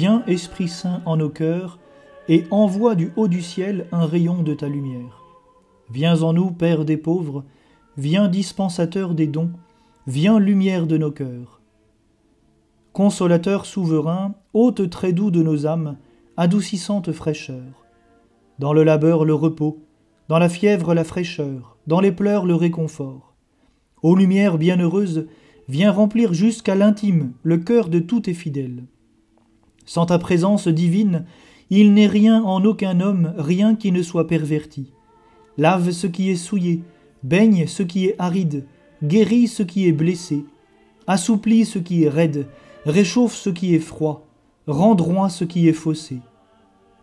Viens, Esprit Saint, en nos cœurs, et envoie du haut du ciel un rayon de ta lumière. Viens en nous, Père des pauvres, viens dispensateur des dons, viens lumière de nos cœurs. Consolateur souverain, hôte très doux de nos âmes, adoucissante fraîcheur. Dans le labeur le repos, dans la fièvre la fraîcheur, dans les pleurs le réconfort. Ô lumière bienheureuse, viens remplir jusqu'à l'intime le cœur de tous tes fidèles. Sans ta présence divine, il n'est rien en aucun homme, rien qui ne soit perverti. Lave ce qui est souillé, baigne ce qui est aride, guéris ce qui est blessé, assouplis ce qui est raide, réchauffe ce qui est froid, rend droit ce qui est faussé.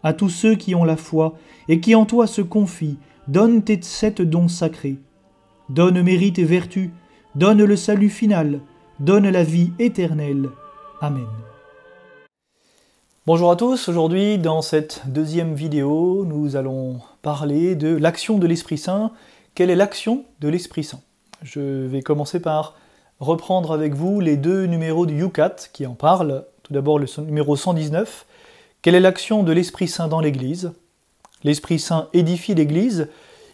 À tous ceux qui ont la foi et qui en toi se confient, donne tes sept dons sacrés. Donne mérite et vertu, donne le salut final, donne la vie éternelle. Amen. Bonjour à tous, aujourd'hui dans cette deuxième vidéo, nous allons parler de l'action de l'Esprit Saint. Quelle est l'action de l'Esprit Saint Je vais commencer par reprendre avec vous les deux numéros du Yucat qui en parlent. Tout d'abord le numéro 119. Quelle est l'action de l'Esprit Saint dans l'Église L'Esprit Saint édifie l'Église,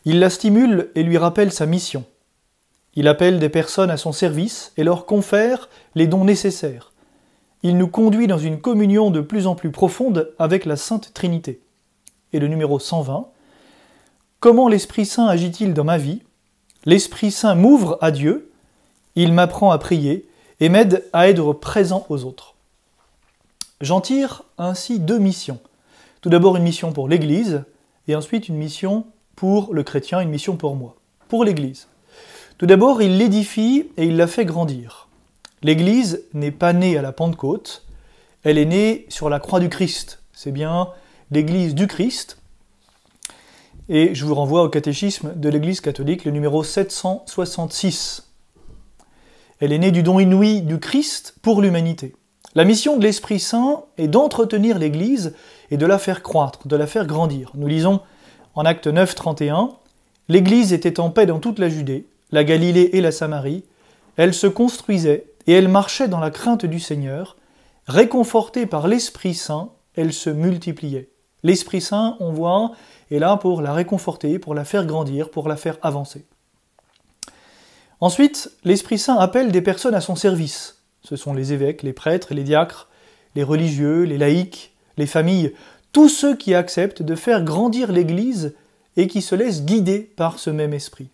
il la stimule et lui rappelle sa mission. Il appelle des personnes à son service et leur confère les dons nécessaires il nous conduit dans une communion de plus en plus profonde avec la Sainte Trinité. Et le numéro 120, Comment l'Esprit Saint agit-il dans ma vie L'Esprit Saint m'ouvre à Dieu, il m'apprend à prier et m'aide à être présent aux autres. J'en tire ainsi deux missions. Tout d'abord une mission pour l'Église et ensuite une mission pour le chrétien, une mission pour moi, pour l'Église. Tout d'abord, il l'édifie et il la fait grandir. L'Église n'est pas née à la Pentecôte, elle est née sur la croix du Christ. C'est bien l'Église du Christ. Et je vous renvoie au catéchisme de l'Église catholique, le numéro 766. Elle est née du don inouï du Christ pour l'humanité. La mission de l'Esprit Saint est d'entretenir l'Église et de la faire croître, de la faire grandir. Nous lisons en acte 9, 31, L'Église était en paix dans toute la Judée, la Galilée et la Samarie. Elle se construisait et elle marchait dans la crainte du Seigneur. Réconfortée par l'Esprit Saint, elle se multipliait. L'Esprit Saint, on voit, est là pour la réconforter, pour la faire grandir, pour la faire avancer. Ensuite, l'Esprit Saint appelle des personnes à son service. Ce sont les évêques, les prêtres, les diacres, les religieux, les laïcs, les familles, tous ceux qui acceptent de faire grandir l'Église et qui se laissent guider par ce même esprit.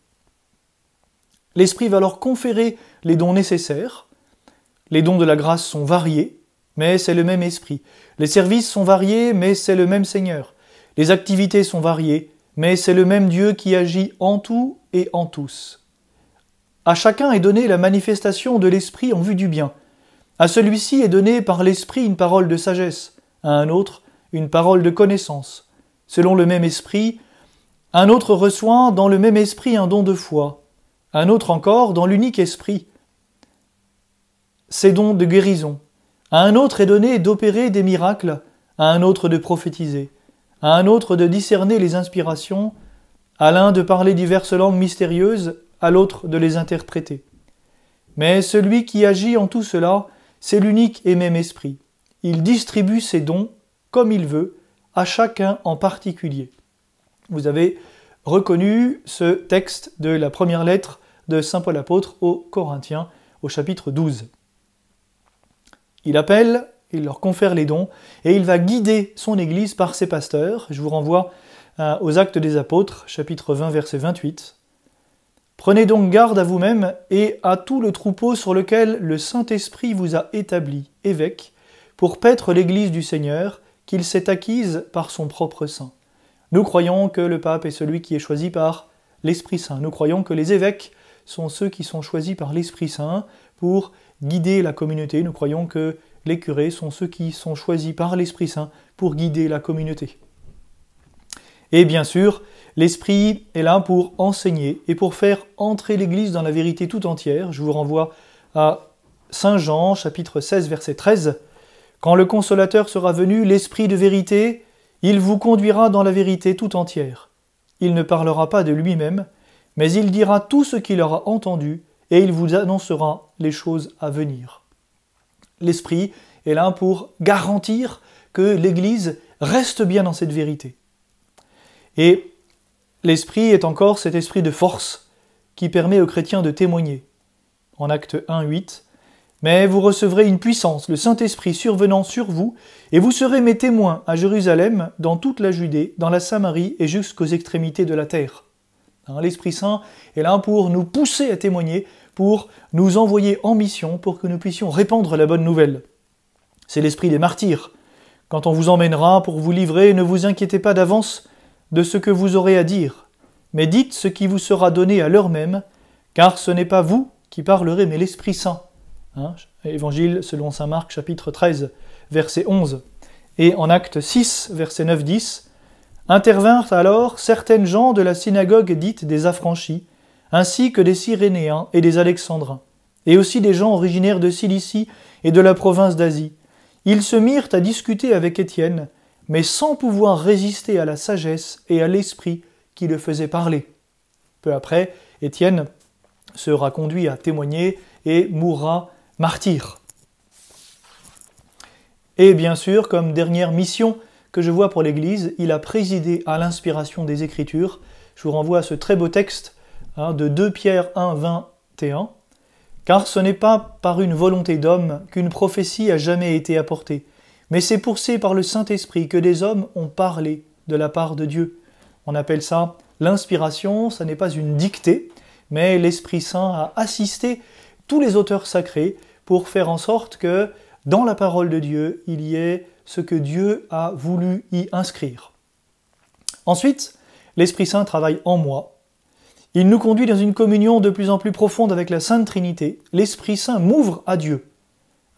L'esprit va leur conférer les dons nécessaires, les dons de la grâce sont variés, mais c'est le même esprit. Les services sont variés, mais c'est le même Seigneur. Les activités sont variées, mais c'est le même Dieu qui agit en tout et en tous. À chacun est donnée la manifestation de l'esprit en vue du bien. À celui-ci est donnée par l'esprit une parole de sagesse, à un autre une parole de connaissance. Selon le même esprit, un autre reçoit dans le même esprit un don de foi, un autre encore dans l'unique esprit, ses dons de guérison. À un autre est donné d'opérer des miracles, à un autre de prophétiser, à un autre de discerner les inspirations, à l'un de parler diverses langues mystérieuses, à l'autre de les interpréter. Mais celui qui agit en tout cela, c'est l'unique et même esprit. Il distribue ses dons comme il veut, à chacun en particulier. Vous avez reconnu ce texte de la première lettre de Saint Paul apôtre aux Corinthiens au chapitre 12. Il appelle, il leur confère les dons, et il va guider son Église par ses pasteurs. Je vous renvoie euh, aux Actes des Apôtres, chapitre 20, verset 28. Prenez donc garde à vous-même et à tout le troupeau sur lequel le Saint-Esprit vous a établi, évêque, pour paître l'Église du Seigneur, qu'il s'est acquise par son propre Saint. » Nous croyons que le pape est celui qui est choisi par l'Esprit Saint. Nous croyons que les évêques sont ceux qui sont choisis par l'Esprit Saint pour guider la communauté. Nous croyons que les curés sont ceux qui sont choisis par l'Esprit Saint pour guider la communauté. Et bien sûr, l'Esprit est là pour enseigner et pour faire entrer l'Église dans la vérité tout entière. Je vous renvoie à Saint Jean chapitre 16 verset 13. Quand le consolateur sera venu, l'Esprit de vérité, il vous conduira dans la vérité tout entière. Il ne parlera pas de lui-même, mais il dira tout ce qu'il aura entendu, et il vous annoncera les choses à venir. L'Esprit est là pour garantir que l'Église reste bien dans cette vérité. Et l'Esprit est encore cet esprit de force qui permet aux chrétiens de témoigner. En acte 1, 8, mais vous recevrez une puissance, le Saint-Esprit survenant sur vous, et vous serez mes témoins à Jérusalem, dans toute la Judée, dans la Samarie et jusqu'aux extrémités de la terre. Hein, L'Esprit Saint est là pour nous pousser à témoigner, pour nous envoyer en mission, pour que nous puissions répandre la bonne nouvelle. C'est l'Esprit des martyrs. Quand on vous emmènera pour vous livrer, ne vous inquiétez pas d'avance de ce que vous aurez à dire, mais dites ce qui vous sera donné à l'heure même, car ce n'est pas vous qui parlerez, mais l'Esprit Saint. Hein. évangile selon Saint Marc chapitre 13, verset 11. Et en acte 6, verset 9-10, Intervinrent alors certaines gens de la synagogue dite des affranchis, ainsi que des Cyrénéens et des Alexandrins, et aussi des gens originaires de Cilicie et de la province d'Asie. Ils se mirent à discuter avec Étienne, mais sans pouvoir résister à la sagesse et à l'esprit qui le faisait parler. Peu après, Étienne sera conduit à témoigner et mourra martyr. Et bien sûr, comme dernière mission, que je vois pour l'Église. Il a présidé à l'inspiration des Écritures. Je vous renvoie à ce très beau texte hein, de 2 Pierre 1, 21. Car ce n'est pas par une volonté d'homme qu'une prophétie a jamais été apportée, mais c'est pour c'est par le Saint-Esprit que des hommes ont parlé de la part de Dieu. On appelle ça l'inspiration, ça n'est pas une dictée, mais l'Esprit Saint a assisté tous les auteurs sacrés pour faire en sorte que dans la parole de Dieu, il y ait ce que Dieu a voulu y inscrire. Ensuite, l'Esprit Saint travaille en moi. Il nous conduit dans une communion de plus en plus profonde avec la Sainte Trinité. L'Esprit Saint m'ouvre à Dieu.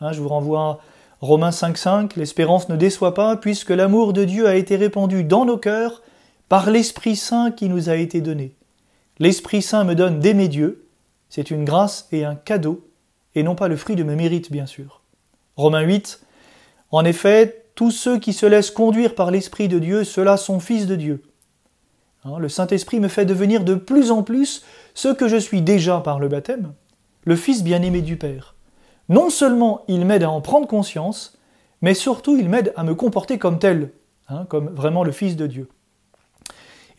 Hein, je vous renvoie à Romains 5.5, l'espérance ne déçoit pas, puisque l'amour de Dieu a été répandu dans nos cœurs par l'Esprit Saint qui nous a été donné. L'Esprit Saint me donne d'aimer Dieu, c'est une grâce et un cadeau, et non pas le fruit de mes mérites, bien sûr. Romains 8, en effet, tous ceux qui se laissent conduire par l'Esprit de Dieu, ceux-là sont fils de Dieu. Hein, le Saint-Esprit me fait devenir de plus en plus ce que je suis déjà par le baptême, le Fils bien-aimé du Père. Non seulement il m'aide à en prendre conscience, mais surtout il m'aide à me comporter comme tel, hein, comme vraiment le Fils de Dieu.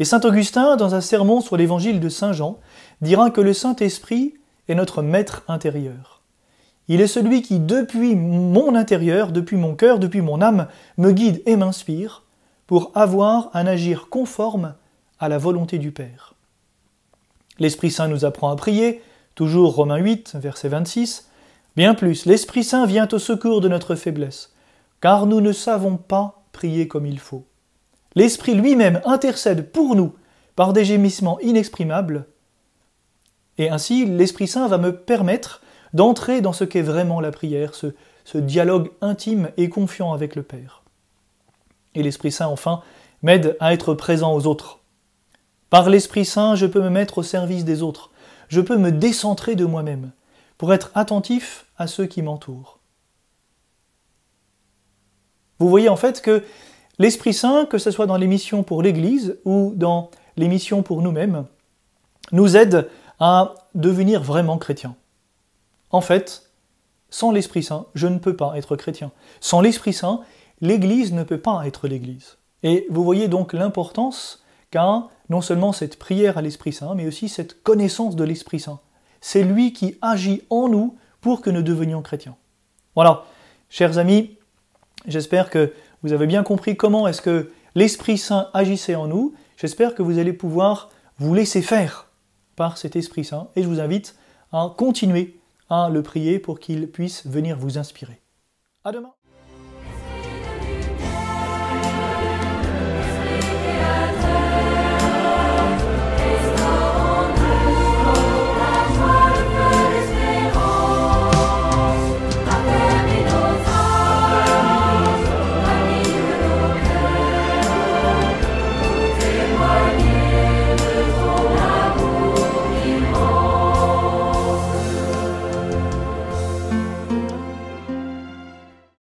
Et Saint Augustin, dans un sermon sur l'évangile de Saint Jean, dira que le Saint-Esprit est notre maître intérieur. Il est celui qui, depuis mon intérieur, depuis mon cœur, depuis mon âme, me guide et m'inspire pour avoir un agir conforme à la volonté du Père. L'Esprit Saint nous apprend à prier, toujours Romains 8, verset 26. Bien plus, l'Esprit Saint vient au secours de notre faiblesse, car nous ne savons pas prier comme il faut. L'Esprit lui-même intercède pour nous par des gémissements inexprimables, et ainsi l'Esprit Saint va me permettre d'entrer dans ce qu'est vraiment la prière, ce, dialogue intime et confiant avec le Père. Et l'Esprit Saint, enfin, m'aide à être présent aux autres. Par l'Esprit Saint, je peux me mettre au service des autres, je peux me décentrer de moi-même, pour être attentif à ceux qui m'entourent. Vous voyez en fait que l'Esprit Saint, que ce soit dans les missions pour l'Église ou dans les missions pour nous-mêmes, nous aide à devenir vraiment chrétiens. En fait, sans l'Esprit Saint, je ne peux pas être chrétien. Sans l'Esprit Saint, l'Église ne peut pas être l'Église. Et vous voyez donc l'importance qu'a non seulement cette prière à l'Esprit Saint, mais aussi cette connaissance de l'Esprit Saint. C'est lui qui agit en nous pour que nous devenions chrétiens. Voilà, chers amis, j'espère que vous avez bien compris comment est-ce que l'Esprit Saint agissait en nous. J'espère que vous allez pouvoir vous laisser faire par cet Esprit Saint et je vous invite à continuer le prier pour qu'il puisse venir vous inspirer. À demain!